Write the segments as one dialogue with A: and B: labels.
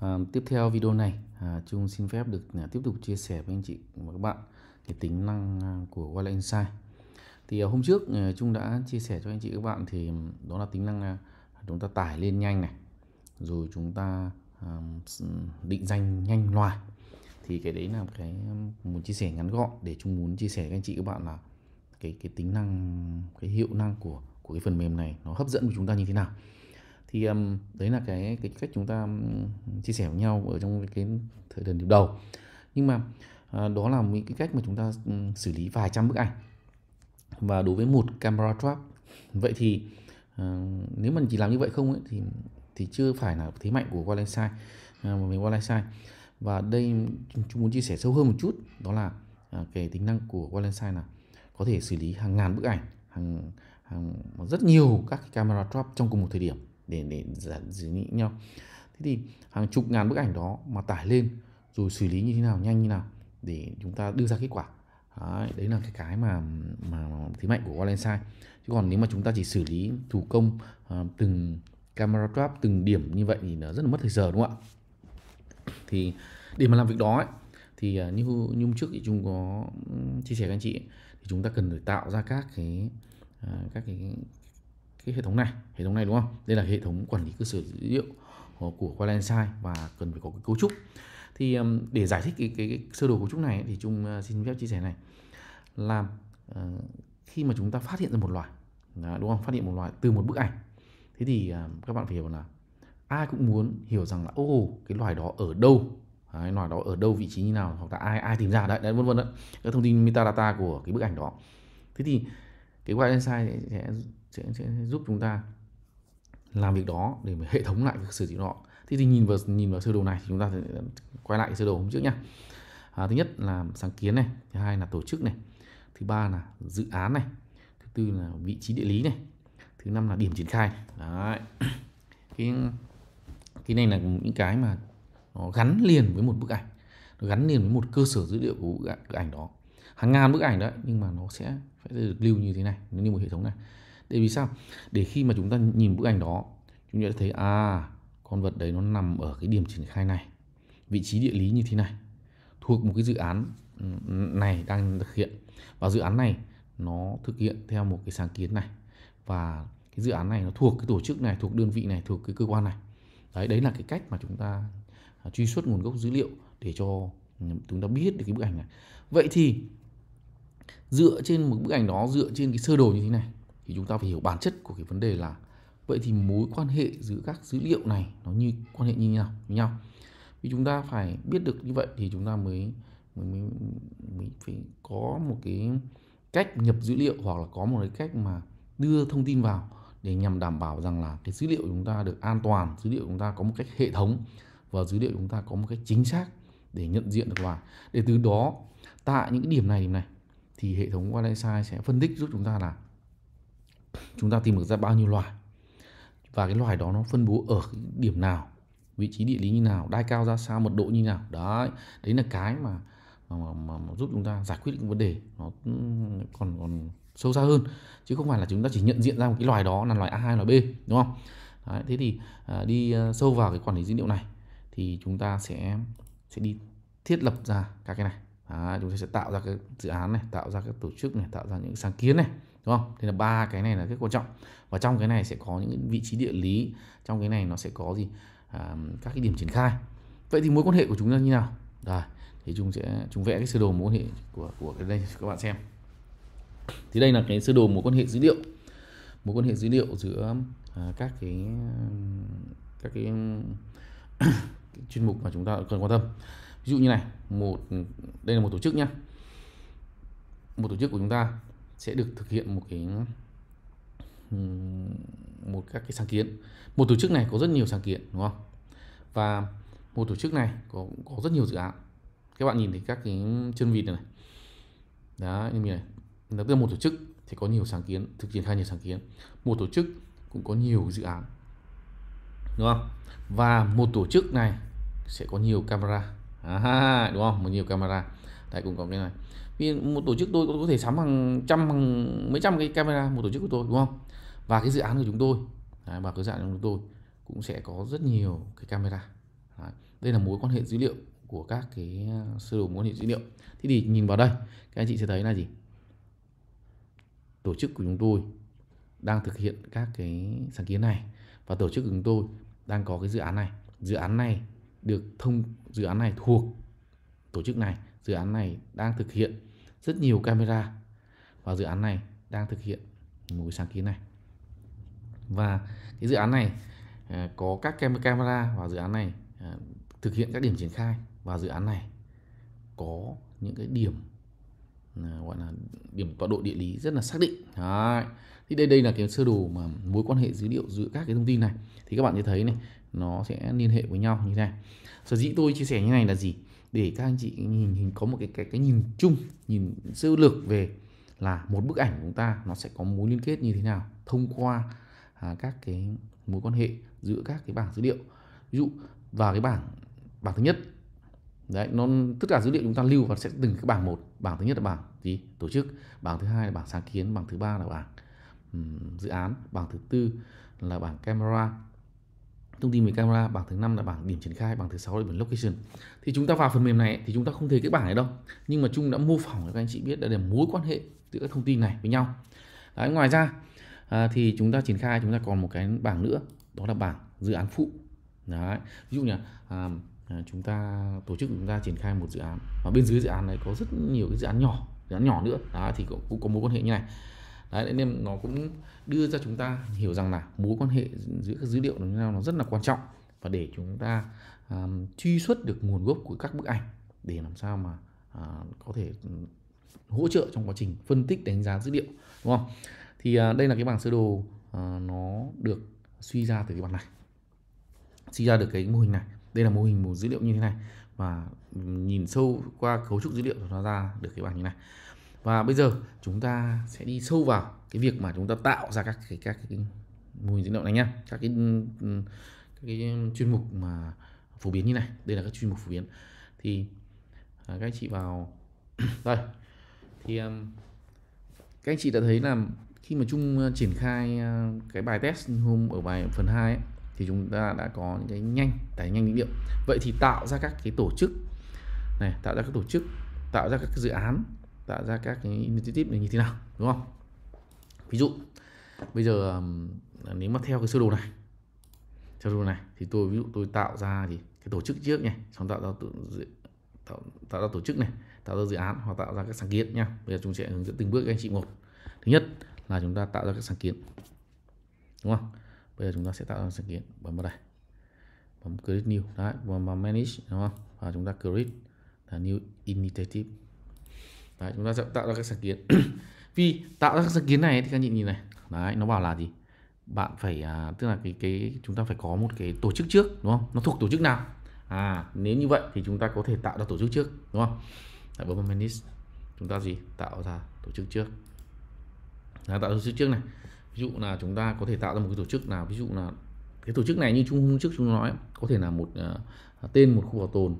A: À, tiếp theo video này, à, Trung xin phép được à, tiếp tục chia sẻ với anh chị và các bạn cái tính năng à, của Wallet Insight. Thì à, hôm trước à, Trung đã chia sẻ cho anh chị các bạn thì đó là tính năng à, chúng ta tải lên nhanh này, rồi chúng ta à, định danh nhanh loài. Thì cái đấy là cái muốn chia sẻ ngắn gọn để Trung muốn chia sẻ với anh chị các bạn là cái cái tính năng cái hiệu năng của của cái phần mềm này nó hấp dẫn của chúng ta như thế nào thì um, đấy là cái cái cách chúng ta um, chia sẻ với nhau ở trong cái thời điểm đầu nhưng mà à, đó là những cái cách mà chúng ta um, xử lý vài trăm bức ảnh và đối với một camera trap vậy thì à, nếu mình chỉ làm như vậy không ấy, thì thì chưa phải là thế mạnh của Walensai à, mà mình Walensai và đây chúng muốn chia sẻ sâu hơn một chút đó là à, cái tính năng của Walensai là có thể xử lý hàng ngàn bức ảnh hàng, hàng rất nhiều các camera trap trong cùng một thời điểm để để dẫn dưới nghĩ nhau thế thì hàng chục ngàn bức ảnh đó mà tải lên rồi xử lý như thế nào nhanh như nào để chúng ta đưa ra kết quả đấy, đấy là cái cái mà mà thế mạnh của Valentine chứ còn nếu mà chúng ta chỉ xử lý thủ công à, từng camera trap từng điểm như vậy thì nó rất là mất thời giờ đúng không ạ thì để mà làm việc đó ấy, thì à, như như hôm trước thì chúng có ừ, chia sẻ với anh chị thì chúng ta cần phải tạo ra các cái à, các cái cái hệ thống này hệ thống này đúng không đây là hệ thống quản lý cơ sở dữ liệu ờ, của Qualensight và cần phải có cái cấu trúc thì để giải thích cái, cái, cái sơ đồ cấu trúc này thì chung ờ, xin phép chia sẻ này là ờ, khi mà chúng ta phát hiện ra một loài đúng không phát hiện một loài từ một bức ảnh thế thì các bạn phải hiểu là ai cũng muốn hiểu rằng là ô cái loài đó ở đâu đấy, loài đó ở đâu vị trí như nào hoặc là ai ai tìm ra đấy, đấy vân vân đấy các thông tin metadata của cái bức ảnh đó thế thì cái Qualensight sẽ sẽ, sẽ giúp chúng ta làm việc đó để hệ thống lại việc sử dụng đó Thì thì nhìn vào nhìn vào sơ đồ này thì chúng ta sẽ quay lại sơ đồ hôm trước nhá à, thứ nhất là sáng kiến này thứ hai là tổ chức này thứ ba là dự án này thứ tư là vị trí địa lý này thứ năm là điểm triển khai đấy cái cái này là những cái mà nó gắn liền với một bức ảnh nó gắn liền với một cơ sở dữ liệu của bức ảnh đó hàng ngàn bức ảnh đấy nhưng mà nó sẽ phải được lưu như thế này nếu như một hệ thống này Tại vì sao? Để khi mà chúng ta nhìn bức ảnh đó, chúng ta sẽ thấy à, con vật đấy nó nằm ở cái điểm triển khai này, vị trí địa lý như thế này, thuộc một cái dự án ừ, này đang thực hiện và dự án này nó thực hiện theo một cái sáng kiến này và cái dự án này nó thuộc cái tổ chức này, thuộc đơn vị này, thuộc cái cơ quan này. Đấy, đấy là cái cách mà chúng ta à, truy xuất nguồn gốc dữ liệu để cho ừ, chúng ta biết được cái bức ảnh này. Vậy thì dựa trên một bức ảnh đó dựa trên cái sơ đồ như thế này thì chúng ta phải hiểu bản chất của cái vấn đề là vậy thì mối quan hệ giữa các dữ liệu này nó như quan hệ như nào với nhau vì chúng ta phải biết được như vậy thì chúng ta mới mới, mới, mới phải có một cái cách nhập dữ liệu hoặc là có một cái cách mà đưa thông tin vào để nhằm đảm bảo rằng là cái dữ liệu chúng ta được an toàn dữ liệu chúng ta có một cách hệ thống và dữ liệu chúng ta có một cách chính xác để nhận diện được là để từ đó tại những cái điểm này điểm này thì hệ thống wi sẽ phân tích giúp chúng ta là chúng ta tìm được ra bao nhiêu loài và cái loài đó nó phân bố ở điểm nào vị trí địa lý như nào đai cao ra sao mật độ như nào đấy đấy là cái mà mà, mà, mà, giúp chúng ta giải quyết những vấn đề nó ừ, còn còn sâu xa hơn chứ không phải là chúng ta chỉ nhận diện ra một cái loài đó là loài A2 loài B đúng không đấy, thế thì à, đi à, sâu vào cái quản lý dữ liệu này thì chúng ta sẽ sẽ đi thiết lập ra các cái này à, chúng ta sẽ tạo ra cái dự án này tạo ra các tổ chức này tạo ra những sáng kiến này đúng không thế là ba cái này là cái quan trọng và trong cái này sẽ có những vị trí địa lý trong cái này nó sẽ có gì à, các cái điểm triển khai vậy thì mối quan hệ của chúng ta như nào rồi thì chúng sẽ chúng vẽ cái sơ đồ mối quan hệ của của cái đây các bạn xem thì đây là cái sơ đồ mối quan hệ dữ liệu mối quan hệ dữ liệu giữa à, các cái các cái, cái chuyên mục mà chúng ta cần quan tâm ví dụ như này một đây là một tổ chức nhá một tổ chức của chúng ta sẽ được thực hiện một cái một các cái sáng kiến một tổ chức này có rất nhiều sáng kiến đúng không và một tổ chức này có có rất nhiều dự án các bạn nhìn thấy các cái chân vịt này, đó như này nó từ một tổ chức thì có nhiều sáng kiến thực hiện khai nhiều sáng kiến một tổ chức cũng có nhiều dự án đúng không và một tổ chức này sẽ có nhiều camera à, đúng không một nhiều camera tại cũng có cái này vì một tổ chức tôi có thể sắm hàng trăm hàng mấy trăm cái camera một tổ chức của tôi đúng không và cái dự án của chúng tôi và cái dạng của chúng tôi cũng sẽ có rất nhiều cái camera đây là mối quan hệ dữ liệu của các cái à, sơ đồ mối quan hệ dữ liệu thế thì nhìn vào đây các anh chị sẽ thấy là gì tổ chức của chúng tôi đang thực hiện các cái sáng kiến này và tổ chức của chúng tôi đang có cái dự án này dự án này được thông dự án này thuộc tổ chức này dự án này đang thực hiện rất nhiều camera vào dự án này đang thực hiện một cái sáng kiến này và cái dự án này ờ, có các camera vào dự án này ờ, thực hiện các điểm triển khai và dự án này có những cái điểm ờ, gọi là điểm tọa độ địa lý rất là xác định Đấy. thì đây đây là cái sơ đồ mà mối quan hệ dữ liệu giữa các cái thông tin này thì các bạn sẽ thấy này nó sẽ liên hệ với nhau như thế này sở dĩ tôi chia sẻ như này là gì để các anh chị nhìn hình có một cái cái cái nhìn chung nhìn sơ lược về là một bức ảnh của chúng ta nó sẽ có mối liên kết như thế nào thông qua à, các cái mối quan hệ giữa các cái bảng dữ liệu ví dụ vào cái bảng bảng thứ nhất đấy nó tất cả dữ liệu chúng ta lưu và sẽ từng cái bảng một bảng thứ nhất là bảng gì tổ chức bảng thứ hai là bảng sáng kiến bảng thứ ba là bảng um, dự án bảng thứ tư là bảng camera thông tin về camera bảng thứ năm là bảng điểm triển khai bảng thứ sáu là bảng location thì chúng ta vào phần mềm này thì chúng ta không thấy cái bảng này đâu nhưng mà chung đã mô phỏng cho các anh chị biết đã để mối quan hệ giữa các thông tin này với nhau Đấy, ngoài ra à, thì chúng ta triển khai chúng ta còn một cái bảng nữa đó là bảng dự án phụ Đấy. ví dụ như à, à chúng ta tổ chức chúng ta triển khai một dự án và bên dưới dự án này có rất nhiều cái dự án nhỏ dự án nhỏ nữa Đấy, thì cũng, cũng có mối quan hệ như này Đấy, nên nó cũng đưa ra chúng ta hiểu rằng là mối quan hệ giữa các dữ liệu nó nó rất là quan trọng và để chúng ta um, truy xuất được nguồn gốc của các bức ảnh để làm sao mà uh, có thể hỗ trợ trong quá trình phân tích đánh giá dữ liệu đúng không thì uh, đây là cái bảng sơ đồ uh, nó được suy ra từ cái bảng này suy ra được cái mô hình này đây là mô hình một dữ liệu như thế này và nhìn sâu qua cấu trúc dữ liệu nó ra được cái bảng như này và bây giờ chúng ta sẽ đi sâu vào cái việc mà chúng ta tạo ra các cái các cái mô hình dữ liệu này nha, các cái các cái chuyên mục mà phổ biến như này đây là các chuyên mục phổ biến thì à, các anh chị vào đây thì um, các anh chị đã thấy là khi mà chung uh, triển khai uh, cái bài test hôm ở bài phần 2 ấy, thì chúng ta đã có những cái nhanh tải nhanh dữ liệu vậy thì tạo ra các cái tổ chức này tạo ra các tổ chức tạo ra các dự án tạo ra các cái initiative này như thế nào đúng không ví dụ bây giờ um, nếu mà theo cái sơ đồ này theo sơ đồ này thì tôi ví dụ tôi tạo ra thì cái tổ chức trước nhé xong tạo ra tự tạo, tạo ra tổ chức này tạo ra dự án hoặc tạo ra các sáng kiến nha. bây giờ chúng sẽ hướng dẫn từng bước anh chị một thứ nhất là chúng ta tạo ra các sáng kiến đúng không bây giờ chúng ta sẽ tạo ra sáng kiến bấm vào đây bấm create new đấy bấm vào manage đúng không và chúng ta create là new initiative đấy chúng ta sẽ tạo ra các sáng kiến vì tạo ra các sáng kiến này thì các anh chị nhìn này đấy nó bảo là gì bạn phải à, tức là cái cái chúng ta phải có một cái tổ chức trước đúng không nó thuộc tổ chức nào à nếu như vậy thì chúng ta có thể tạo ra tổ chức trước đúng không tại Kubernetes chúng ta gì tạo ra tổ chức trước là tạo tổ chức trước này ví dụ là chúng ta có thể tạo ra một cái tổ chức nào ví dụ là cái tổ chức này như chung hôm trước chúng nói có thể là một uh, tên một khu bảo tồn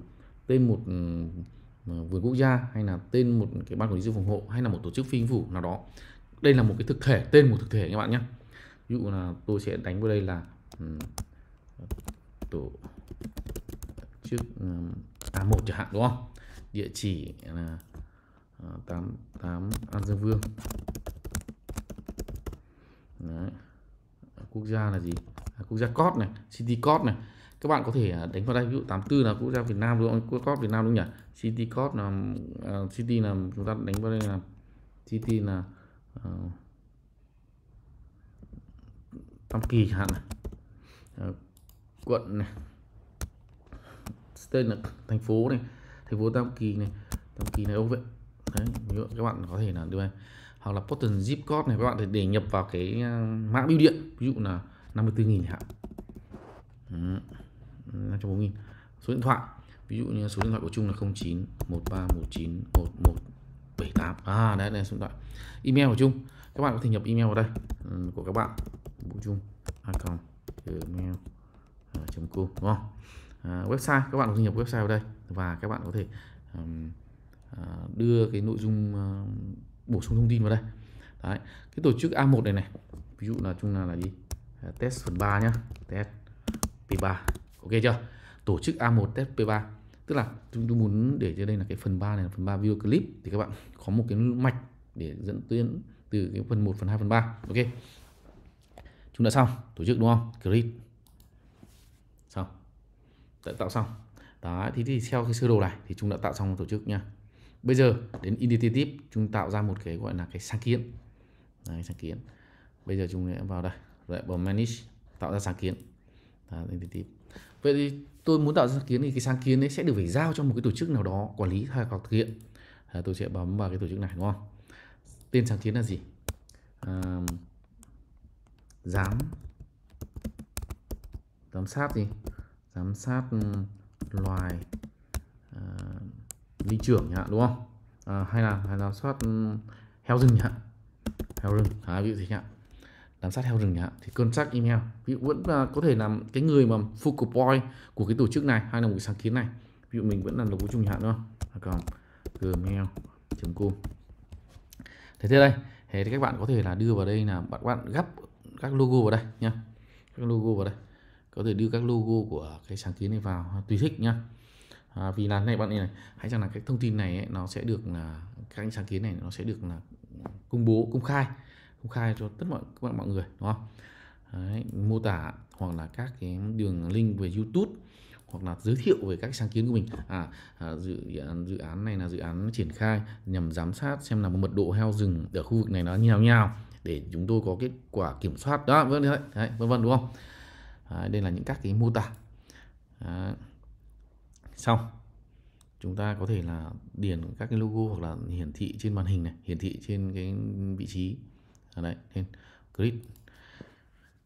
A: tên một uh, vườn quốc gia hay là tên một cái ban quản lý rừng phòng hộ hay là một tổ chức phi chính phủ nào đó đây là một cái thực thể tên một thực thể các bạn nhé dụ là tôi sẽ đánh vào đây là tổ chức A1 chẳng hạn đúng không địa chỉ là uh, ờ, 88 An Dương Vương Đấy. quốc gia là gì à, quốc gia code này city code này các bạn có thể à, đánh vào đây ví dụ 84 là quốc gia Việt Nam đúng không code Việt Nam đúng nhỉ city code là uh, city là chúng ta đánh vào đây là city là uh, tam kỳ chẳng hạn này à, quận này tên là thành phố này thành phố tam kỳ này tam kỳ này ông vậy đấy các bạn có thể là đưa này. hoặc là pattern zip code này các bạn thể để nhập vào cái ờ, mã bưu điện ví dụ là 54.000 hạn năm trăm bốn nghìn số điện thoại ví dụ như số điện thoại của chung là 09 13 19 11 78 à đấy là số điện thoại email của chung các bạn có thể nhập email vào đây ừ, của các bạn vũ trung a còng gmail à, com đúng không à, website các bạn có thể nhập website vào đây và các bạn có thể um, uh, đưa cái nội dung uh, bổ sung thông tin vào đây Đấy. cái tổ chức A1 này này ví dụ là chung là là gì à, test phần 3 nhá test P3 ok chưa tổ chức A1 test P3 tức là chúng tôi muốn để cho đây là cái phần 3 này là phần 3 video clip thì các bạn có một cái mạch để dẫn tuyến từ cái phần 1 phần 2 phần 3 ok chúng đã xong tổ chức đúng không grid xong đã tạo xong Đấy, thì, thì theo cái sơ đồ này thì chúng đã tạo xong tổ chức nha bây giờ đến initiative chúng tạo ra một cái gọi là cái sáng kiến Đấy, sáng kiến bây giờ chúng sẽ vào đây rồi bấm manage tạo ra sáng kiến Đấy, initiative vậy thì tôi muốn tạo ra sáng kiến thì cái sáng kiến ấy sẽ được phải giao cho một cái tổ chức nào đó quản lý hay hoặc thực hiện tôi sẽ bấm vào cái tổ chức này đúng không tên sáng kiến là gì um, giám giám sát gì giám sát ừ, loài à, ờ, linh trưởng nhá đúng không à, hay là hay ừ, à, giám sát heo rừng nhá heo rừng à, ví dụ gì nhá giám sát heo rừng nhá thì contact email ví dụ vẫn là có thể làm cái người mà focal point của cái tổ chức này hay là một sáng kiến này ví dụ mình vẫn là được cuối chung hạn đúng không còn à, gmail.com thế thế đây thế thì các bạn có thể là đưa vào đây là bạn bạn gấp các logo vào đây nhá các logo vào đây có thể đưa các logo của cái sáng kiến này vào tùy thích nhá à, vì là này bạn này hãy rằng là cái thông tin này ấy, nó sẽ được là các sáng kiến này nó sẽ được là công bố công khai công khai cho tất mọi các bạn mọi người đúng không Đấy, mô tả hoặc là các cái đường link về YouTube hoặc là giới thiệu về các sáng kiến của mình à, à dự dự án này là dự án triển khai nhằm giám sát xem là một mật độ heo rừng ở khu vực này nó như nào nhau để chúng tôi có kết quả kiểm soát đó vân vân đấy, vân vân đúng không đấy, đây là những các cái mô tả đấy. xong chúng ta có thể là điền các cái logo hoặc là hiển thị trên màn hình này hiển thị trên cái vị trí ở đấy trên grid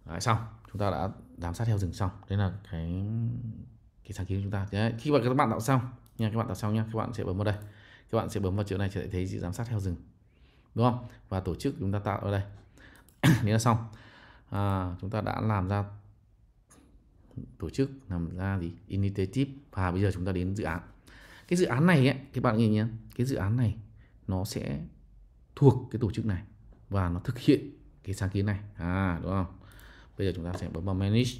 A: đấy, xong chúng ta đã giám sát theo rừng xong đây là cái cái sáng kiến của chúng ta đấy, khi mà các bạn tạo xong nha các bạn tạo xong nha các bạn sẽ bấm vào đây các bạn sẽ bấm vào chỗ này sẽ thấy giám sát theo rừng đúng không và tổ chức chúng ta tạo ở đây nếu là xong à, chúng ta đã làm ra tổ chức làm ra gì initiative và bây giờ chúng ta đến dự án cái dự án này ấy, các bạn nhìn nhé cái dự án này nó sẽ thuộc cái tổ chức này và nó thực hiện cái sáng kiến này à đúng không bây giờ chúng ta sẽ bấm vào manage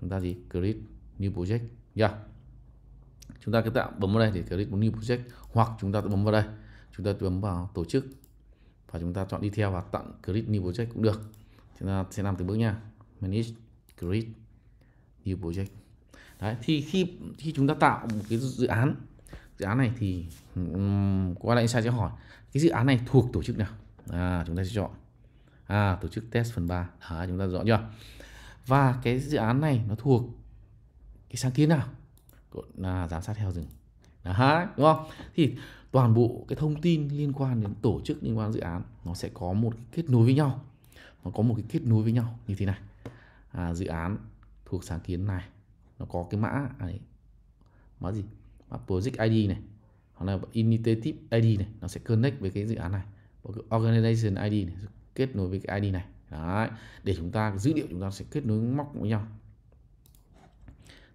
A: chúng ta gì create new project yeah. Dạ. chúng ta cứ tạo bấm vào đây để create new project hoặc chúng ta bấm vào đây chúng ta bấm vào tổ chức và chúng ta chọn đi theo và tặng grid new project cũng được chúng ta sẽ làm từ bước nha manage grid new project đấy thì khi khi chúng ta tạo một cái dự án dự án này thì um, qua lại sai sẽ hỏi cái dự án này thuộc tổ chức nào à, chúng ta sẽ chọn à, tổ chức test phần 3 à, chúng ta rõ chưa và cái dự án này nó thuộc cái sáng kiến nào là giám sát heo rừng Đấy, đúng không? Thì toàn bộ cái thông tin liên quan đến tổ chức liên quan dự án nó sẽ có một cái kết nối với nhau nó có một cái kết nối với nhau như thế này à, dự án thuộc sáng kiến này nó có cái mã này, mã gì mã project id này hoặc là initiative id này nó sẽ connect với cái dự án này organization id này kết nối với cái id này Đấy, để chúng ta dữ liệu chúng ta sẽ kết nối móc với nhau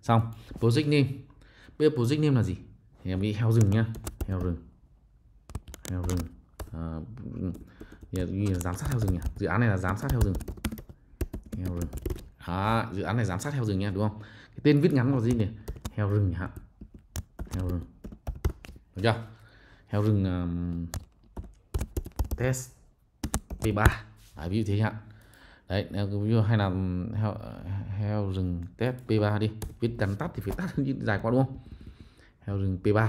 A: xong project name bây giờ project name là gì thì em ghi heo rừng nhá heo rừng heo rừng à, ghi ừ. là giám sát heo rừng nhỉ dự án này là giám sát heo rừng heo rừng à, dự án này giám sát heo rừng nha đúng không cái tên viết ngắn là gì nhỉ heo rừng nhỉ heo rừng được chưa heo rừng um, test P3 à, ví dụ thế hạn đấy ví dụ hay là heo, heo rừng test P3 đi viết gắn tắt thì phải tắt dài quá đúng không heo rừng P3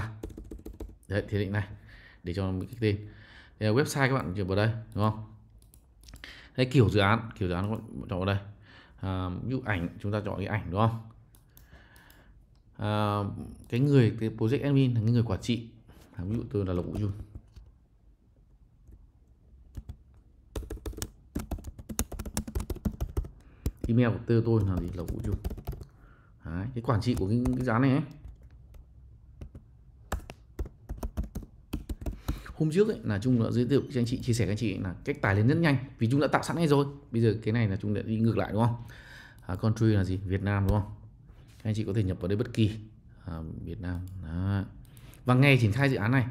A: đấy thiết định này để cho mình kích tên đây là website các bạn chuyển vào đây đúng không đây kiểu dự án kiểu dự án các bạn chọn vào đây à, ví dụ ảnh chúng ta chọn cái ảnh đúng không à, cái người cái project admin là người quản trị à, ví dụ tôi là lộc vũ dung email của tôi là gì lộc vũ dung cái quản trị của cái, cái án này ấy hôm trước ấy, là chúng đã giới thiệu cho anh chị chia sẻ với anh chị là cách tải lên rất nhanh vì chúng đã tạo sẵn ngay rồi bây giờ cái này là chúng đã đi ngược lại đúng không à, country là gì Việt Nam đúng không anh chị có thể nhập vào đây bất kỳ à, Việt Nam đó. và ngày triển khai dự án này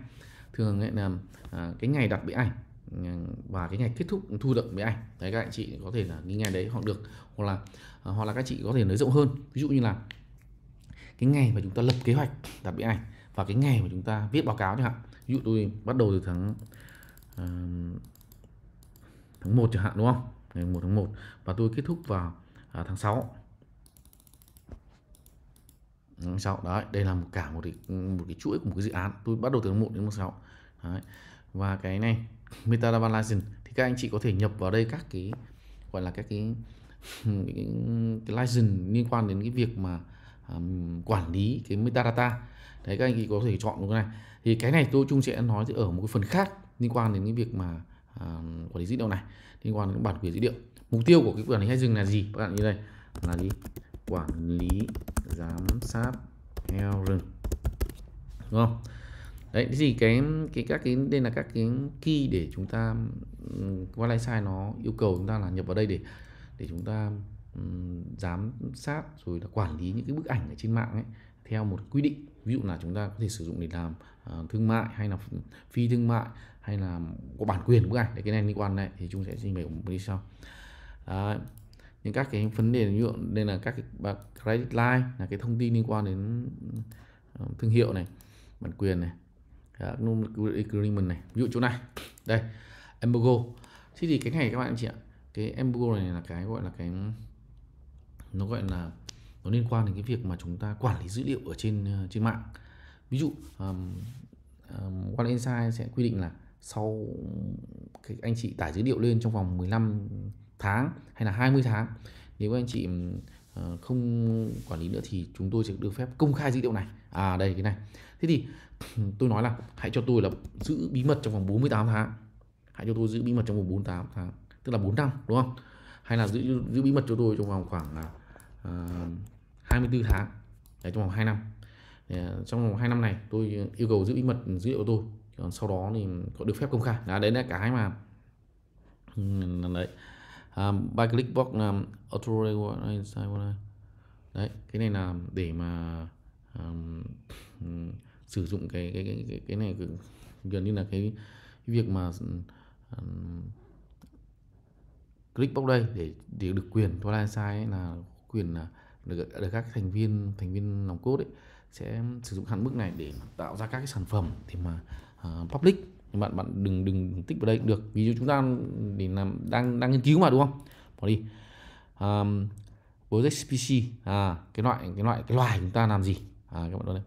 A: thường ấy là à, cái ngày đặt bị ảnh à, và cái ngày kết thúc thu được với ảnh đấy các anh chị có thể là cái ngày đấy họ được hoặc là à, hoặc là các chị có thể nới rộng hơn ví dụ như là cái ngày mà chúng ta lập kế hoạch đặt bức ảnh và cái ngày mà chúng ta viết báo cáo chẳng hạn ví dụ tôi bắt đầu từ tháng uh, tháng 1 chẳng hạn đúng không ngày 1 tháng 1 và tôi kết thúc vào uh, tháng 6 tháng 6 đấy đây là một cả một cái, một cái chuỗi của một cái dự án tôi bắt đầu từ tháng 1 đến tháng 6 đấy. và cái này metadata license thì các anh chị có thể nhập vào đây các cái gọi là các cái cái, cái license liên quan đến cái việc mà um, quản lý cái metadata đấy các anh chị có thể chọn cái này thì cái này tôi chung sẽ nói ở một cái phần khác liên quan đến cái việc mà à, quản lý dữ liệu này liên quan đến bản quyền dữ liệu mục tiêu của cái quản lý hay dừng là gì các bạn như đây là gì quản lý giám sát heo rừng đúng không đấy cái gì cái cái các cái đây là các cái key để chúng ta wildlife sai nó yêu cầu chúng ta là nhập vào đây để để chúng ta um, giám sát rồi là quản lý những cái bức ảnh ở trên mạng ấy theo một quy định ví dụ là chúng ta có thể sử dụng để làm À, thương mại hay là phi thương mại hay là có bản quyền bức ảnh để cái này liên quan này thì chúng sẽ trình bày một đi sau Đấy. những các cái vấn đề như dụ đây là các cái credit line là cái thông tin liên quan đến ờ, thương hiệu này bản quyền này à, agreement này ví dụ chỗ này đây embargo thế thì cái này các bạn chị ạ cái embargo này là cái gọi là cái nó gọi là nó liên quan đến cái việc mà chúng ta quản lý dữ liệu ở trên ờ, trên mạng ví dụ um, um, one insight sẽ quy định là sau cái anh chị tải dữ liệu lên trong vòng 15 tháng hay là 20 tháng nếu anh chị ờ, không quản lý nữa thì chúng tôi sẽ được phép công khai dữ liệu này à đây cái này thế thì tôi nói là hãy cho tôi là giữ bí mật trong vòng 48 tháng hãy cho tôi giữ bí mật trong vòng 48 tháng tức là 4 năm đúng không hay là giữ giữ bí mật cho tôi trong vòng khoảng uh, ờ, 24 tháng đấy, trong vòng 2 năm Ờ, trong vòng hai năm này tôi yêu cầu giữ bí mật dữ liệu của tôi còn sau đó thì có được phép công khai à, đấy là cái mà đấy um, à, by click box um, auto đấy cái này là để mà um, sử dụng cái cái cái cái, này gần như là cái, cái việc mà um, click box đây để để được quyền thoa sai là quyền là được, được các thành viên thành viên nòng cốt ấy sẽ sử dụng hạn mức này để tạo ra các cái sản phẩm thì mà uh, public nhưng bạn bạn đừng đừng tích vào đây cũng được ví dụ chúng ta để làm đang đang nghiên cứu mà đúng không bỏ đi um, project pc à cái loại cái loại cái loài chúng ta làm gì à các bạn đây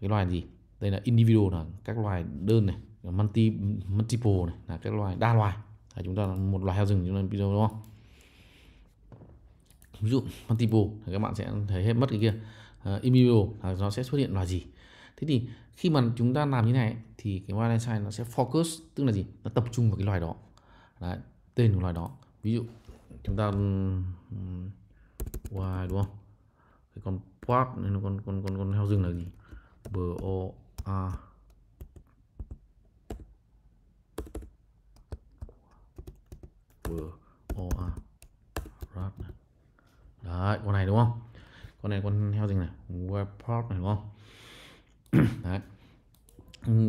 A: cái loài gì đây là individual là các loài đơn này multi multiple này là các loài đa loài à, chúng ta là một loài heo rừng chúng ta video đúng không ví dụ multiple thì các bạn sẽ thấy hết mất cái kia uh, ờ, immutable nó sẽ xuất hiện là gì thế thì khi mà chúng ta làm như này thì cái wild nó sẽ focus tức là gì nó tập trung vào cái loài đó Đấy, tên của loài đó ví dụ chúng ta um, đúng không cái con pop nên con con con con heo rừng là gì b o a b o a rat đấy con này đúng không con này con heo gì này webport này đúng không đấy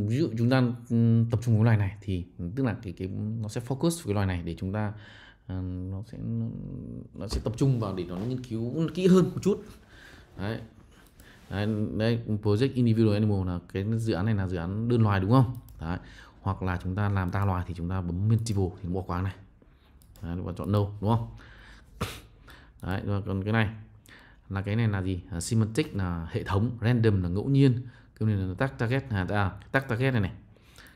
A: ví dụ chúng ta ừ, tập trung vào loài này thì tức là cái cái nó sẽ focus vào cái loài này để chúng ta ờ, nó sẽ nó sẽ tập trung vào để nó nghiên cứu kỹ hơn một chút đấy đấy, đấy project individual animal là cái dự án này là dự án đơn loài đúng không đấy hoặc là chúng ta làm đa loài thì chúng ta bấm multiple thì bỏ qua này đấy, và chọn no đúng không đấy còn cái này là cái này là gì à, ờ, semantic là hệ thống random là ngẫu nhiên cái này là tag target là à, à tag target này này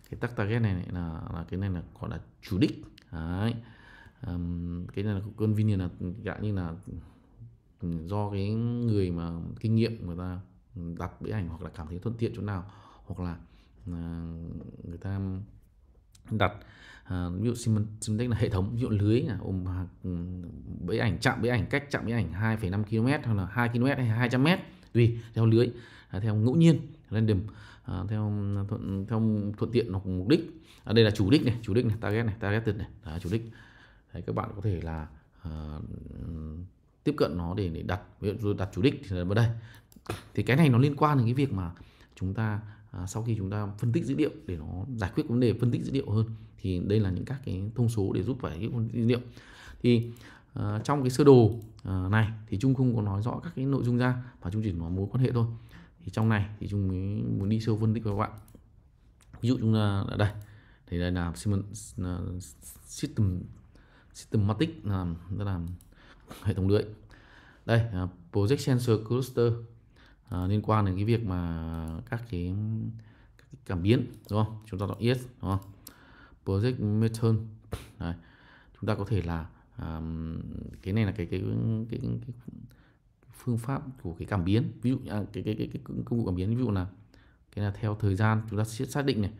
A: cái tag target này, này là, là cái này là gọi là chủ đích Đấy. Um, cái này là cơn convenient là dạng như là ừ, do cái người mà kinh nghiệm người ta đặt bức ảnh hoặc là cảm thấy thuận tiện chỗ nào hoặc là uh, người ta đặt Ờ, ví dụ Symantec là hệ thống ví dụ lưới là ôm ừ, bẫy ảnh chạm bẫy ảnh cách chạm bẫy ảnh 2,5 km hoặc là 2 km hay 200 m tùy theo lưới à, theo ngẫu nhiên random à, theo thuận theo thuận tiện hoặc mục đích à, đây là chủ đích này chủ đích này target này target targeted này là chủ đích Đấy, các bạn có thể là à, tiếp cận nó để để đặt ví dụ đặt chủ đích thì là vào đây thì cái này nó liên quan đến cái việc mà chúng ta à, sau khi chúng ta phân tích dữ liệu để nó giải quyết vấn đề phân tích dữ liệu hơn thì đây là những các cái thông số để giúp giải quyết dữ liệu thì à, trong cái sơ đồ à, này thì Trung không có nói rõ các cái nội dung ra mà Trung chỉ nói mối quan hệ thôi thì trong này thì Trung mới muốn đi sâu phân tích với các bạn ví dụ chúng ta ở đây thì đây là system systematic là tức là hệ thống lưới đây là project sensor cluster à, liên quan đến cái việc mà các cái, các cái cảm biến đúng không chúng ta chọn yes đúng không project method Đấy. chúng ta có thể là um, cái này là cái cái, cái, cái, cái phương pháp của cái cảm biến ví dụ à, cái, cái, cái, cái công cụ cảm biến ví dụ là cái là theo thời gian chúng ta sẽ xác định này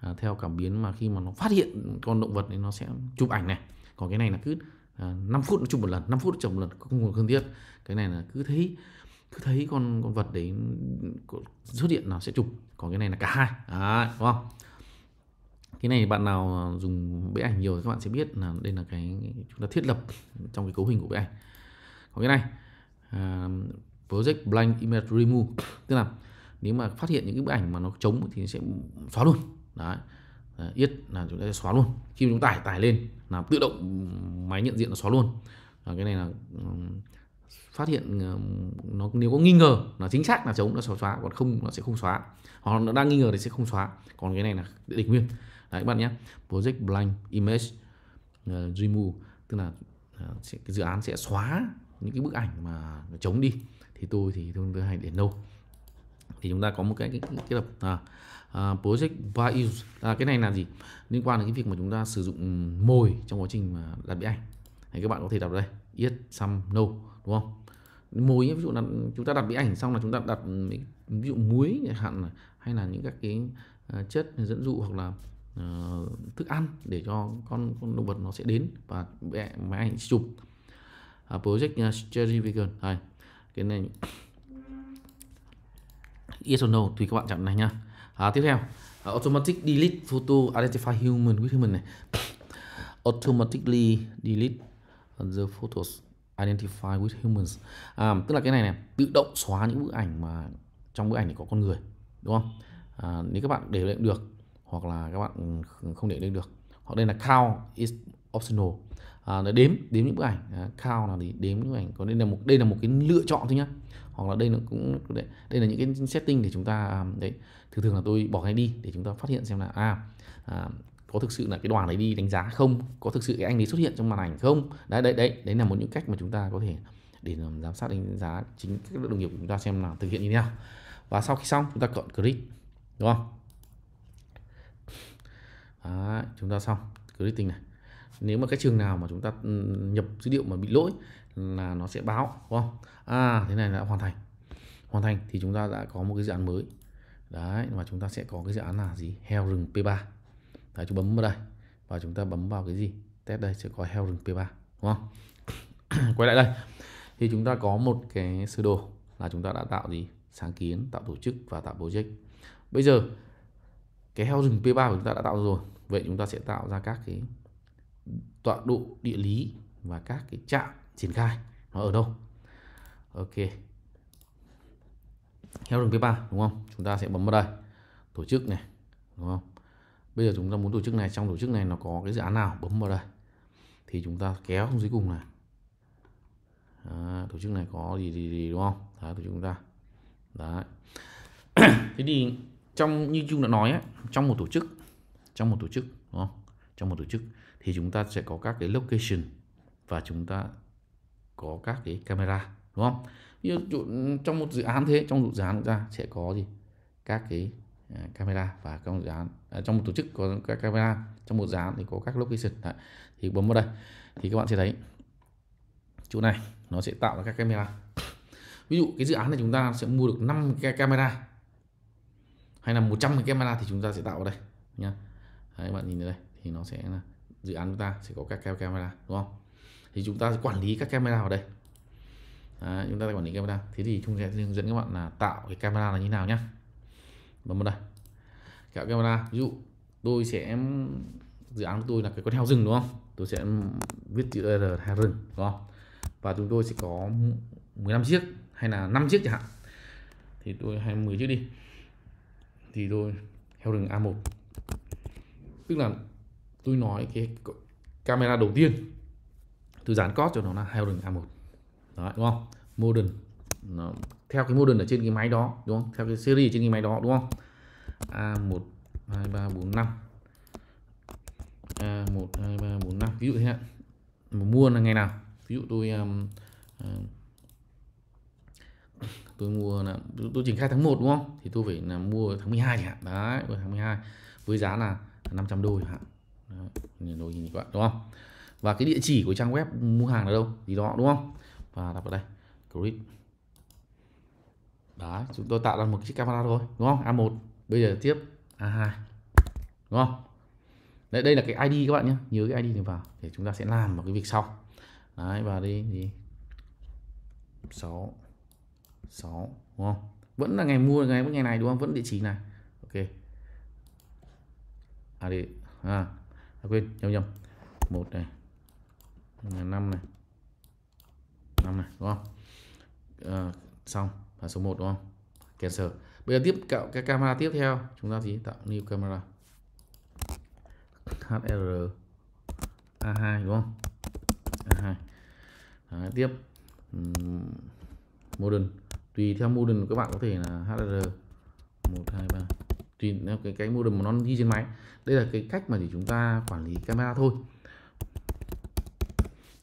A: à, theo cảm biến mà khi mà nó phát hiện con động vật thì nó sẽ chụp ảnh này còn cái này là cứ à, 5 phút nó chụp một lần 5 phút chụp một lần không cần thiết cái này là cứ thấy cứ thấy con con vật đấy xuất hiện nó sẽ chụp còn cái này là cả hai à, đúng không cái này bạn nào dùng vẽ ảnh nhiều thì các bạn sẽ biết là đây là cái chúng ta thiết lập trong cái cấu hình của vẽ ảnh còn cái này uh, project blank image remove tức là nếu mà phát hiện những cái bức ảnh mà nó trống thì sẽ xóa luôn đấy à, yết là chúng ta sẽ xóa luôn khi chúng tải tải lên là tự động máy nhận diện nó xóa luôn và cái này là phát hiện ờ, nó nếu có nghi ngờ là chính xác là chống nó xóa xóa còn không nó sẽ không xóa hoặc nó đang nghi ngờ thì sẽ không xóa còn cái này là định nguyên đấy các bạn nhé project blank image ờ, uh, remove tức là uh, cái dự án sẽ xóa những cái bức ảnh mà chống đi thì tôi thì tôi, tôi hay để no thì chúng ta có một cái cái cái lập à, à, project values à, cái này là gì liên quan đến cái việc mà chúng ta sử dụng mồi trong quá trình mà đặt bức ảnh thì các bạn có thể đọc đây yes some no đúng không muối ví dụ là chúng ta đặt bí ảnh xong là chúng ta đặt ừ, ví dụ muối chẳng hạn hay là những các cái ờ, chất dẫn dụ hoặc là uh, thức ăn để cho con, con động vật nó sẽ đến và mẹ máy ảnh chụp uh, project ờ, cherry vegan này cái này yes or no tùy các bạn chọn này nha à, tiếp theo uh, automatic delete photo identify human with human này automatically delete the photos identify with humans à, tức là cái này này tự động xóa những bức ảnh mà trong bức ảnh thì có con người đúng không à, nếu các bạn để lệnh được hoặc là các bạn không để lên được hoặc đây là count is optional à, đếm đếm những bức ảnh à, count là gì? đếm những bức ảnh có đây là một đây là một cái lựa chọn thôi nhá hoặc là đây nó cũng đây là những cái setting để chúng ta à, đấy thường thường là tôi bỏ ngay đi để chúng ta phát hiện xem là à, à có thực sự là cái đoàn đấy đi đánh giá không có thực sự cái anh ấy xuất hiện trong màn ảnh không đấy đấy đấy đấy là một những cách mà chúng ta có thể để làm ờ, giám sát đánh giá chính các đồng nghiệp của chúng ta xem là thực hiện như thế nào và sau khi xong chúng ta chọn click đúng không đấy, chúng ta xong click tình này nếu mà cái trường nào mà chúng ta ừ, nhập dữ liệu mà bị lỗi là nó sẽ báo đúng không à thế này đã hoàn thành hoàn thành thì chúng ta đã có một cái dự án mới đấy và chúng ta sẽ có cái dự án là gì heo rừng p 3 Đấy, chúng bấm vào đây và chúng ta bấm vào cái gì test đây sẽ có heo rừng P3 đúng không quay lại đây thì chúng ta có một cái sơ đồ là chúng ta đã tạo gì sáng kiến tạo tổ chức và tạo project bây giờ cái heo rừng P3 của chúng ta đã tạo rồi vậy chúng ta sẽ tạo ra các cái tọa độ địa lý và các cái trạm triển khai nó ở đâu ok heo rừng P3 đúng không chúng ta sẽ bấm vào đây tổ chức này đúng không bây giờ chúng ta muốn tổ chức này trong tổ chức này nó có cái dự án nào bấm vào đây thì chúng ta kéo xuống dưới cùng này đó, tổ chức này có gì gì, gì đúng không đó, tổ chức chúng ta đấy thế thì trong như chung đã nói ấy, trong một tổ chức trong một tổ chức đúng không trong một tổ chức thì chúng ta sẽ có các cái location và chúng ta có các cái camera đúng không như trong một dự án thế trong một dự án chúng ta sẽ có gì các cái à, camera và các dự án Ờ, trong một tổ chức có các camera trong một dàn thì có các location đấy. thì bấm vào đây thì các bạn sẽ thấy chỗ này nó sẽ tạo ra các camera ví dụ cái dự án này chúng ta sẽ mua được 5 cái camera hay là 100 cái camera thì chúng ta sẽ tạo vào đây nha đấy, bạn nhìn ở đây thì nó sẽ là dự án chúng ta sẽ có các camera đúng không thì chúng ta sẽ quản lý các camera vào đây đấy, chúng ta sẽ quản lý camera thế thì chúng sẽ hướng dẫn các bạn là tạo cái camera là như nào nhá bấm vào đây kẹo camera ví dụ tôi sẽ dự án của tôi là cái con heo rừng đúng không tôi sẽ viết chữ r heo rừng đúng không và chúng tôi sẽ có 15 chiếc hay là 5 chiếc chẳng hạn thì tôi hay 10 chiếc đi thì tôi heo rừng A1 tức là tôi nói cái camera đầu tiên tôi dán code cho nó là heo rừng A1 Đấy, đúng không modern nó, theo cái modern ở trên cái máy đó đúng không theo cái series trên cái máy đó đúng không A1 2 3 4 5 A1 2 3 4 5 ví dụ thế ạ mà mua là ngày nào ví dụ tôi um, à, tôi mua là tôi triển khai tháng 1 đúng không thì tôi phải là mua tháng 12 chẳng hạn đấy tháng 12 với giá là 500 đô chẳng hạn đồ nhìn các bạn đúng không và cái địa chỉ của trang web mua hàng là đâu gì đó đúng không và đặt vào đây grid đó chúng tôi tạo ra một chiếc camera thôi đúng không A1 bây giờ tiếp a2 đúng không đây đây là cái id các bạn nhé nhớ cái id này vào để chúng ta sẽ làm một cái việc sau đấy vào đi gì 6 6 đúng không vẫn là ngày mua ngày ngày này đúng không vẫn địa chỉ này ok à đi à, à quên nhầm nhầm một này năm này năm này đúng không à, xong là số 1 đúng không cancel bây giờ tiếp cậu cái camera tiếp theo chúng ta thì tạo new camera hr a2 đúng không a2 Đấy, tiếp modern tùy theo modern các bạn có thể là hr một hai ba tùy theo cái cái modern mà nó ghi trên máy đây là cái cách mà thì chúng ta quản lý camera thôi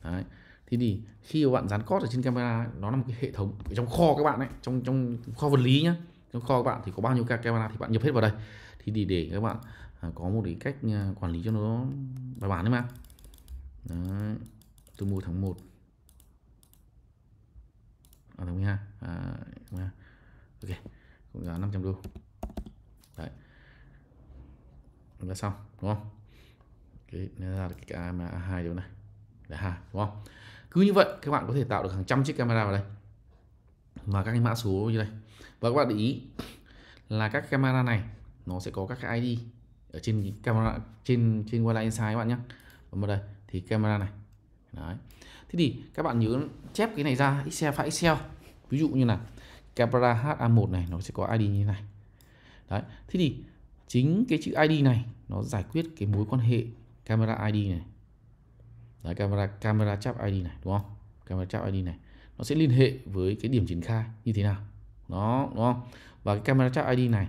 A: Đấy. thì thì khi bạn dán code ở trên camera nó là một cái hệ thống ở trong kho các bạn ấy trong trong kho vật lý nhá trong kho các bạn thì có bao nhiêu camera thì bạn nhập hết vào đây thì để, để các bạn à, có một cái cách à, quản lý cho nó bài bản đấy mà đấy. tôi mua tháng 1 à, tháng 12 à, ok cũng giá 500 đô đấy là xong đúng không cái ra cái camera hai điều này để hai đúng không cứ như vậy các bạn có thể tạo được hàng trăm chiếc camera vào đây và các cái mã số như đây và các bạn để ý là các camera này nó sẽ có các cái ID ở trên camera trên trên Wi-Fi các bạn nhé và đây thì camera này đấy thế thì các bạn nhớ chép cái này ra Excel file Excel ví dụ như là camera HA1 này nó sẽ có ID như thế này đấy thế thì chính cái chữ ID này nó giải quyết cái mối quan hệ camera ID này đấy, camera camera chap ID này đúng không camera chap ID này nó sẽ liên hệ với cái điểm triển khai như thế nào đó đúng không và cái camera chat id này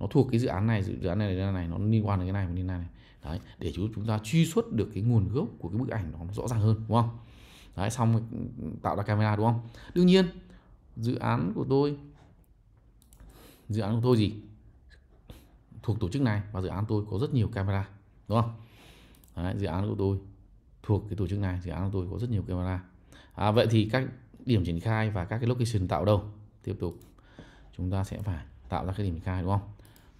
A: nó thuộc cái dự án này dự án này dự án này nó liên quan đến cái này và liên này đấy để chúng chúng ta truy xuất được cái nguồn gốc của cái bức ảnh nó rõ ràng hơn đúng không đấy xong tạo ra camera đúng không đương nhiên dự án của tôi dự án của tôi gì thuộc tổ chức này và dự án tôi có rất nhiều camera đúng không đấy, dự án của tôi thuộc cái tổ chức này dự án của tôi có rất nhiều camera à, vậy thì các điểm triển khai và các cái location tạo đâu tiếp tục chúng ta sẽ phải tạo ra cái điểm triển khai đúng không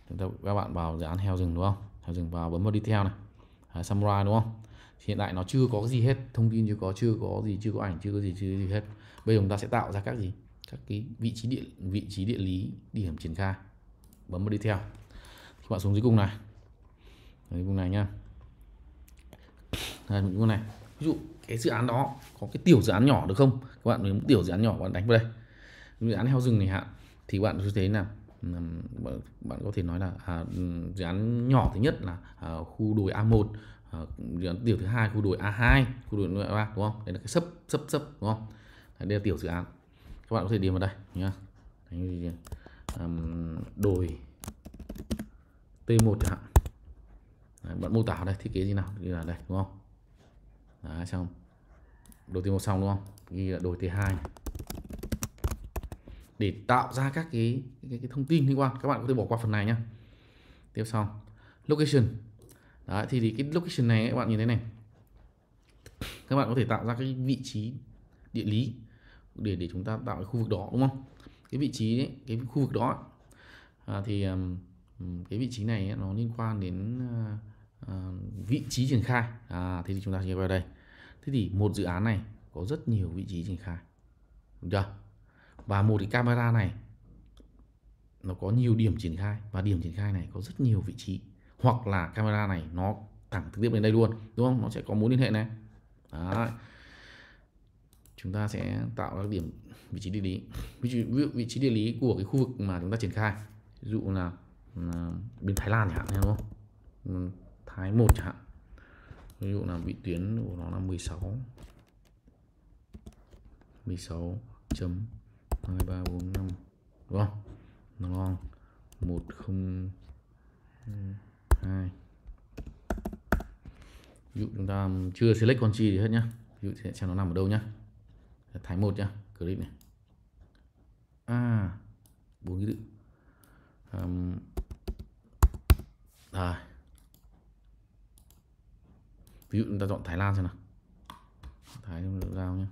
A: chúng ta các bạn vào dự án heo rừng đúng không heo rừng vào bấm vào detail này samurai đúng không hiện tại nó chưa có cái gì hết thông tin chưa có chưa có gì chưa có ảnh chưa có gì chưa có gì hết bây giờ chúng ta sẽ tạo ra các gì các cái vị trí địa vị trí địa lý điểm triển khai bấm vào detail. các bạn xuống dưới cùng này dưới cùng này nhá dưới cùng này ví dụ cái dự án đó có cái tiểu dự án nhỏ được không các bạn nếu một tiểu dự án nhỏ bạn đánh vào đây dự án heo rừng này hạn thì bạn như thế nào? bạn có thể nói là à, dự án nhỏ thứ nhất là à, khu đồi A1 à, dự án tiểu thứ hai khu đồi A2 khu đồi A3 đúng không đây là cái sấp sấp sấp đúng không đấy, đây là tiểu dự án các bạn có thể điền vào đây nhá Đấy, um, đồi T1 chẳng hạn bạn mô tả đây thiết kế như nào như là đây đúng không Đấy, xong đồ tiền một xong đúng không ghi là đồ tiền hai để tạo ra các cái, cái, cái thông tin liên quan các bạn có thể bỏ qua phần này nhá tiếp sau location đấy thì, thì cái location này các bạn nhìn thấy này các bạn có thể tạo ra cái vị trí địa lý để để chúng ta tạo cái khu vực đó đúng không cái vị trí đấy, cái khu vực đó à, thì um, cái vị trí này nó liên quan đến uh, uh, vị trí triển khai à, thì chúng ta sẽ vào đây thế thì một dự án này có rất nhiều vị trí triển khai đúng chưa và một cái camera này nó có nhiều điểm triển khai và điểm triển khai này có rất nhiều vị trí hoặc là camera này nó thẳng trực tiếp đến đây luôn đúng không nó sẽ có mối liên hệ này Đấy. chúng ta sẽ tạo các điểm vị trí địa lý ví dụ vị trí địa lý của cái khu vực mà chúng ta triển khai ví dụ là, là bên Thái Lan chẳng hạn đúng không Thái một chẳng hạn ví dụ là vị tuyến của nó là 16 16 chấm 2 3 4 5 đúng không nó long 102 ví dụ chúng ta chưa select con chi thì hết nhá ví dụ xem nó nằm ở đâu nhá thái một nhá click này a à, bốn cái tự um, à ví dụ chúng ta chọn Thái Lan xem nào Thái trong giao nhé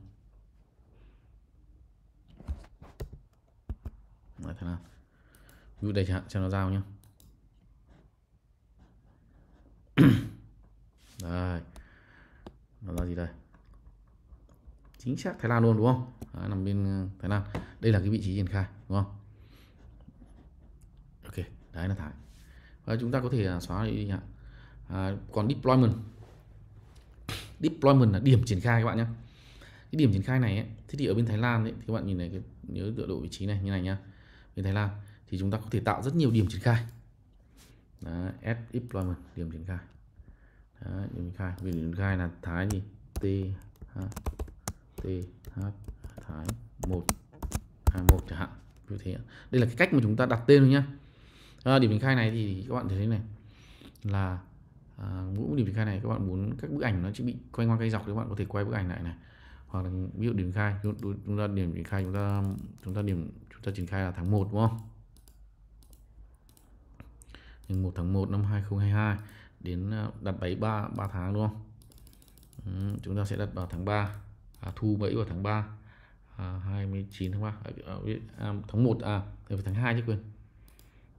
A: Đấy, Thái Lan ví dụ đây chẳng cho nó giao nhé đây nó là gì đây chính xác Thái Lan luôn đúng không Đấy, nằm bên ờ, Thái Lan đây là cái vị trí triển khai đúng không ok đấy là Thái và chúng ta có thể à, xóa đi, đi ạ à, còn deployment deployment là điểm triển khai các bạn nhé cái điểm triển khai này ấy, thế thì ở bên Thái Lan ấy, thì các bạn nhìn này cái, nhớ tựa độ vị trí này như này nhá bên Thái Lan thì chúng ta có thể tạo rất nhiều điểm triển khai Đó, add deployment điểm triển khai Đó, điểm triển khai điểm triển khai là Thái gì T H T H Thái một hai một chẳng hạn như thế đây là cái cách mà chúng ta đặt tên thôi nhá à, điểm triển khai này thì các bạn thấy này là à, ngũ điểm khai này các bạn muốn các bức ảnh nó chỉ bị quay ngoan cây dọc thì các bạn có thể quay bức ảnh lại này hoặc là ví dụ điểm khai chúng ta điểm triển khai chúng ta chúng ta điểm chúng ta triển khai là tháng 1 đúng không nhưng 1 tháng 1 năm 2022 đến ờ, đặt bẫy 3 3 tháng đúng không ừ, chúng ta sẽ đặt vào tháng 3 à, thu bẫy vào tháng 3 à, 29 tháng 3 à, ờ, à, tháng 1 à tháng 2 chứ quên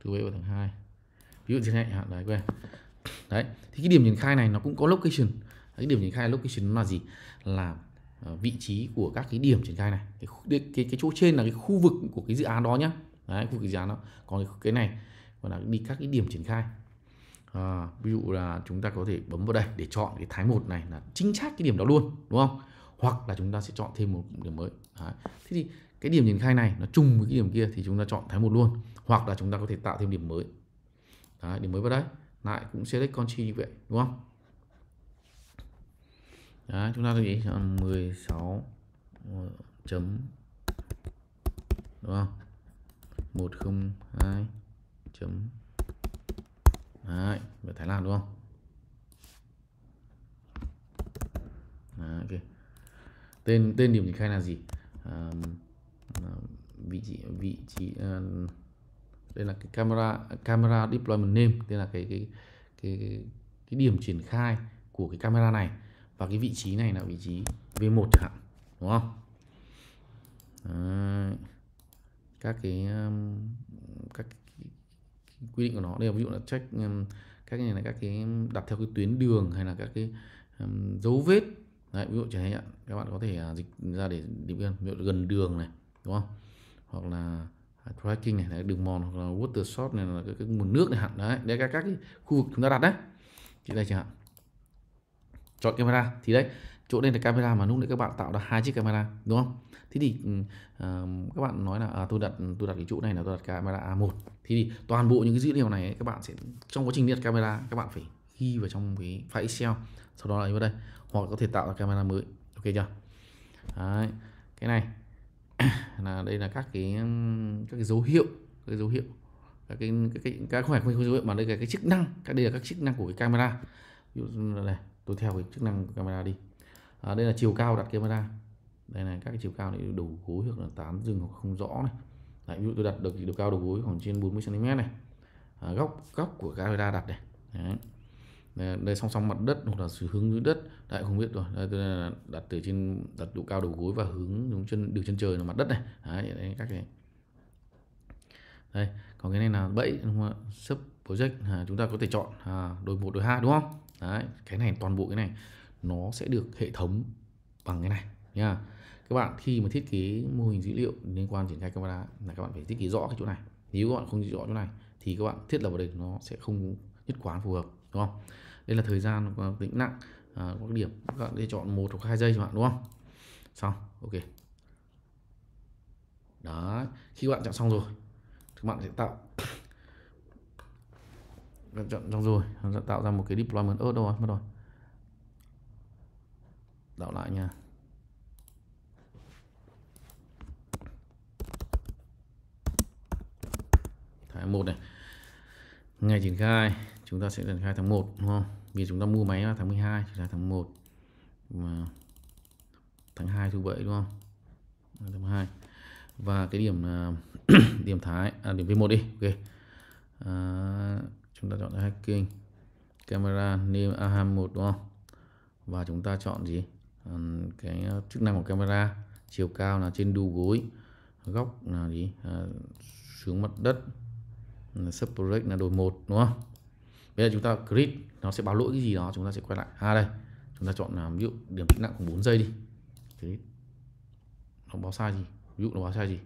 A: thu bẫy vào tháng 2 ví dụ thế này hạn à, đấy quên đấy thì cái điểm triển khai này nó cũng có location cái điểm triển khai location là gì là ờ, vị trí của các cái điểm triển khai này cái, cái, cái, cái chỗ trên là cái khu vực của cái dự án đó nhá đấy khu vực dự án đó còn cái, cái này gọi là đi các cái điểm triển khai à, ví dụ là chúng ta có thể bấm vào đây để chọn cái thái một này là chính xác cái điểm đó luôn đúng không hoặc là chúng ta sẽ chọn thêm một điểm mới đấy. thế thì cái điểm triển khai này nó trùng với cái điểm kia thì chúng ta chọn thái một luôn hoặc là chúng ta có thể tạo thêm điểm mới đấy, điểm mới vào đây lại cũng select country như vậy đúng không Đấy, chúng ta lưu ý chọn 16 chấm đúng không 102 chấm Đấy, về Thái Lan đúng không Đấy, okay. tên tên điểm triển khai là gì à, vị trí vị trí uh, đây là cái camera camera deployment name đây là cái cái cái, cái, điểm triển khai của cái camera này và cái vị trí này là vị trí V1 chẳng hạn đúng không Đấy. các cái um, các cái quy định của nó đây là ví dụ là check um, các cái này là các cái um, đặt theo cái tuyến đường hay là các cái um, dấu vết Đấy, ví dụ chẳng hạn các bạn có thể à, dịch ra để điểm ví dụ gần đường này đúng không hoặc là tracking này, là đường mòn hoặc là water shot này là cái, cái nguồn nước này hạn đấy đấy các các cái khu vực chúng ta đặt đấy thì đây chẳng hạn chọn camera thì đấy chỗ đây là camera mà lúc nãy các bạn tạo ra hai chiếc camera đúng không thế thì uh, các bạn nói là à, tôi đặt tôi đặt cái chỗ này là tôi đặt camera A1 thì, thì toàn bộ những cái dữ liệu này ấy, các bạn sẽ trong quá trình liệt camera các bạn phải ghi vào trong cái file Excel sau đó là như vào đây hoặc có thể tạo ra camera mới ok chưa đấy. cái này là đây là các cái các cái dấu hiệu các cái dấu hiệu các cái các cái các không phải không dấu hiệu mà đây là cái chức năng các đây là các chức năng của cái camera ví dụ này tôi theo cái chức năng của camera đi à, đây là chiều cao đặt camera đây này các cái chiều cao này đầu gối hoặc là tán dừng hoặc không rõ này Đấy, ví dụ tôi đặt được thì độ cao đầu gối khoảng trên 40 cm này à, góc góc của camera đặt này Đấy đây song song mặt đất hoặc là hướng dưới đất đại không biết rồi đây, là đặt từ trên đặt độ cao đầu gối và hướng đúng chân đường chân trời là mặt đất này đấy, đấy các cái đây còn cái này là bẫy đúng không ạ sub project à, chúng ta có thể chọn à, đôi một đôi hai đúng không đấy cái này toàn bộ cái này nó sẽ được hệ thống bằng cái này nha các bạn khi mà thiết kế mô hình dữ liệu liên quan triển khai camera là các bạn phải thiết kế rõ cái chỗ này nếu các bạn không rõ chỗ này thì các bạn thiết lập vào đây nó sẽ không nhất quán phù hợp đúng không đây là thời gian và tính nặng à, các điểm các bạn để chọn một hoặc hai giây các bạn đúng không xong ok đó khi bạn chọn xong rồi các bạn sẽ tạo bạn chọn xong rồi bạn sẽ tạo ra một cái deployment ớt đâu rồi mất rồi tạo lại nha tháng một này ngày triển khai chúng ta sẽ triển khai tháng 1 đúng không vì chúng ta mua máy là tháng 12 chỉ là tháng 1 mà tháng 2 thu bảy đúng không tháng 2 và cái điểm à, điểm thái à, điểm V1 đi ok à, chúng ta chọn hacking camera name AHA1 đúng không và chúng ta chọn gì à, cái chức năng của camera chiều cao là trên đu gối góc là gì à, xuống mặt đất subproject là đồi một đúng không bây giờ chúng ta grid nó sẽ báo lỗi cái gì đó chúng ta sẽ quay lại à đây chúng ta chọn à, ví dụ điểm tĩnh nặng khoảng 4 giây đi grid nó báo sai gì ví dụ nó báo sai gì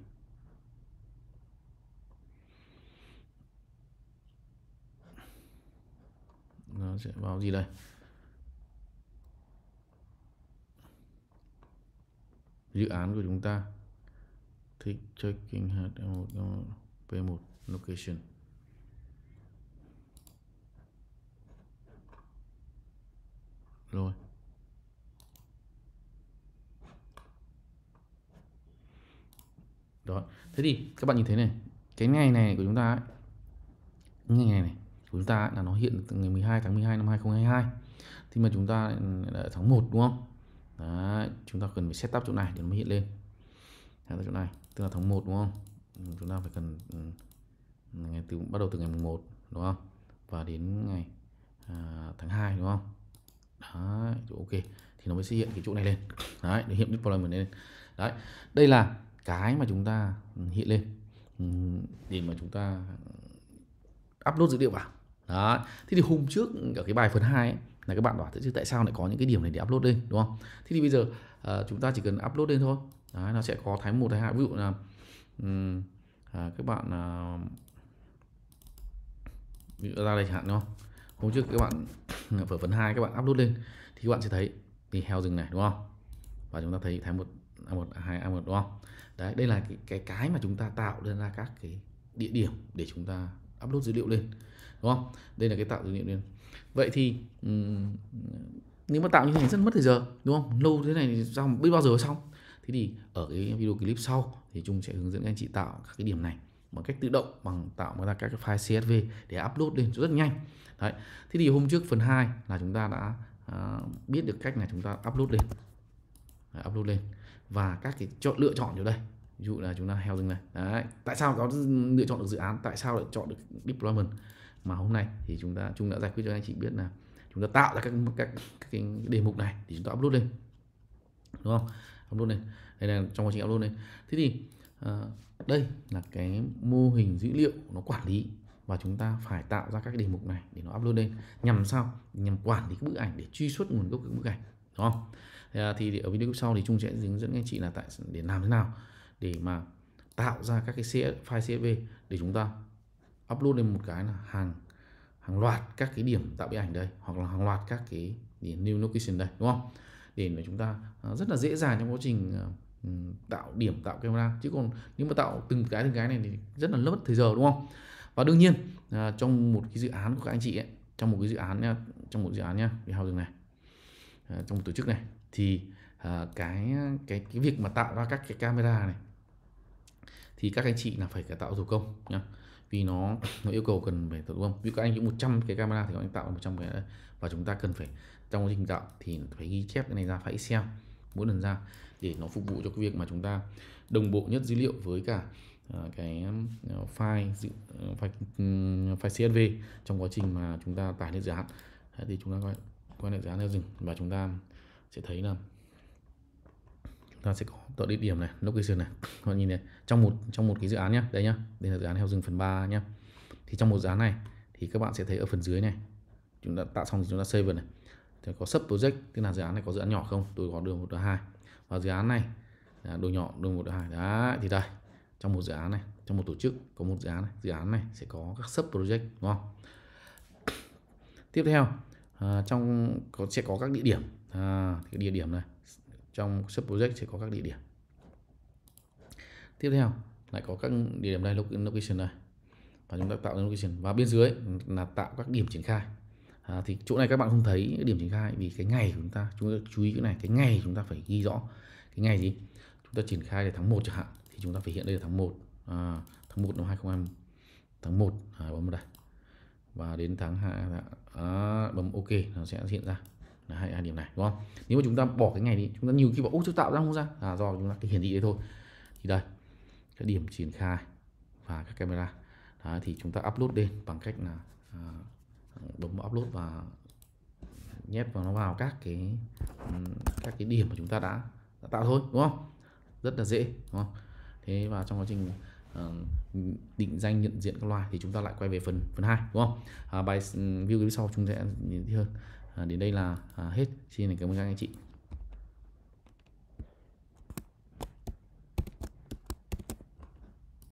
A: nó sẽ báo gì đây dự án của chúng ta thích checking h1 p1 location rồi đó thế thì các bạn nhìn thấy này cái ngày này của chúng ta ấy, ngày này này của chúng ta ấy, là nó hiện từ ngày 12 tháng 12 năm 2022 thì mà chúng ta đã tháng 1 đúng không Đấy, chúng ta cần phải setup chỗ này để nó mới hiện lên Đấy, chỗ này tức là tháng 1 đúng không ừ, chúng ta phải cần ừ, ngày từ bắt đầu từ ngày mùng 1 đúng không và đến ngày à, tháng 2 đúng không đấy ok thì nó mới sẽ hiện cái chỗ này lên đấy nó hiện deployment lên đấy đây là cái mà chúng ta ừ, hiện lên ừ, để mà chúng ta upload dữ liệu vào đó. Thế thì hôm trước ở cái bài phần 2 là các bạn bảo thế chứ tại sao lại có những cái điểm này để upload lên đúng không? Thế thì bây giờ uh, chúng ta chỉ cần upload lên thôi. Đấy, nó sẽ có thái một, thái hai ví dụ là um, à, các bạn uh, ví dụ ra đây chẳng hạn đúng không? Hôm trước các bạn ở phần 2 các bạn áp nút lên thì các bạn sẽ thấy đi heo rừng này đúng không và chúng ta thấy thái một a một hai a một đúng không đấy đây là cái, cái cái mà chúng ta tạo lên ra các cái địa điểm để chúng ta upload dữ liệu lên đúng không đây là cái tạo dữ liệu lên vậy thì um, nếu mà tạo như thế này rất mất thời giờ đúng không lâu thế này thì sao biết bao giờ xong thế thì ở cái video clip sau thì trung sẽ hướng dẫn các anh chị tạo các cái điểm này một cách tự động bằng tạo ra các cái file CSV để upload lên rất nhanh. Đấy. Thế thì hôm trước phần 2 là chúng ta đã uh, biết được cách là chúng ta upload lên. Đấy, upload lên và các cái chọn lựa chọn ở đây. Ví dụ là chúng ta heo rừng này. Đấy. Tại sao có lựa chọn được dự án, tại sao lại chọn được deployment mà hôm nay thì chúng ta chúng đã giải quyết cho anh chị biết là chúng ta tạo ra các các các cái đề mục này thì chúng ta upload lên. Đúng không? Upload lên. Đây là trong quá trình upload lên. Thế thì uh, đây là cái mô hình dữ liệu nó quản lý và chúng ta phải tạo ra các đề mục này để nó upload lên nhằm sao nhằm quản lý các bức ảnh để truy xuất nguồn gốc các bức ảnh đúng không thì ở video sau thì trung sẽ hướng dẫn anh chị là tại để làm thế nào để mà tạo ra các cái CS, file CSV để chúng ta upload lên một cái là hàng hàng loạt các cái điểm tạo bức ảnh đây hoặc là hàng loạt các cái điểm new location đây đúng không để mà chúng ta à, rất là dễ dàng trong quá trình à, Ừ, tạo điểm tạo camera chứ còn nếu mà tạo từng cái từng cái này thì rất là mất thời giờ đúng không và đương nhiên à, trong một cái dự án của các anh chị ấy, trong một cái dự án nha trong một dự án nha về housing này à, trong một tổ chức này thì à, cái cái cái việc mà tạo ra các cái camera này thì các anh chị là phải cả tạo thủ công nhá vì nó nó yêu cầu cần phải thủ công ví dụ các anh có 100 cái camera thì các anh tạo 100 cái đấy. và chúng ta cần phải trong quá trình tạo thì phải ghi chép cái này ra phải xem mỗi lần ra để nó phục vụ cho cái việc mà chúng ta đồng bộ nhất dữ liệu với cả ờ, cái ờ, file ờ, file file CSV trong quá trình mà chúng ta tải lên dự án thì chúng ta gọi quan hệ dự án theo rừng và chúng ta sẽ thấy là chúng ta sẽ có tọa địa điểm này location này các bạn nhìn này trong một trong một cái dự án nhé đây nhá đây là dự án theo rừng phần 3 nhá thì trong một dự án này thì các bạn sẽ thấy ở phần dưới này chúng ta tạo xong thì chúng ta save này thì có sub project tức là dự án này có dự án nhỏ không tôi có đường một hai vào dự án này đôi nhọn đôi một đồ hai đấy thì đây trong một dự án này trong một tổ chức có một dự án này dự án này sẽ có các sub project đúng không tiếp theo à, trong có sẽ có các địa điểm à, cái địa điểm này trong sub project sẽ có các địa điểm tiếp theo lại có các địa điểm đây location này và chúng ta tạo location và bên dưới là tạo các điểm triển khai à, thì chỗ này các bạn không thấy điểm triển khai vì cái ngày của chúng ta chúng ta chú ý chỗ này cái ngày chúng ta phải ghi rõ cái ngày gì chúng ta triển khai là tháng 1 chẳng hạn thì chúng ta phải hiện đây là tháng 1 à, tháng 1 năm 2020 tháng 1 à, bấm vào đây và đến tháng 2 à, à, bấm ok nó sẽ hiện ra là hai, điểm này đúng không nếu mà chúng ta bỏ cái ngày đi chúng ta nhiều khi bảo ốc chưa tạo ra không ra là do chúng ta cái hiển thị đấy thôi thì đây cái điểm triển khai và các camera Đấy, thì chúng ta upload lên bằng cách là à, bấm vào upload và nhét vào nó vào các cái các cái điểm mà chúng ta đã, đã tạo thôi đúng không rất là dễ đúng không thế và trong quá trình uh, định danh nhận diện các loài thì chúng ta lại quay về phần phần hai đúng không à, bài ừ, view clip sau chúng ta sẽ nhìn hơn à, đến đây là à, hết xin cảm ơn các anh chị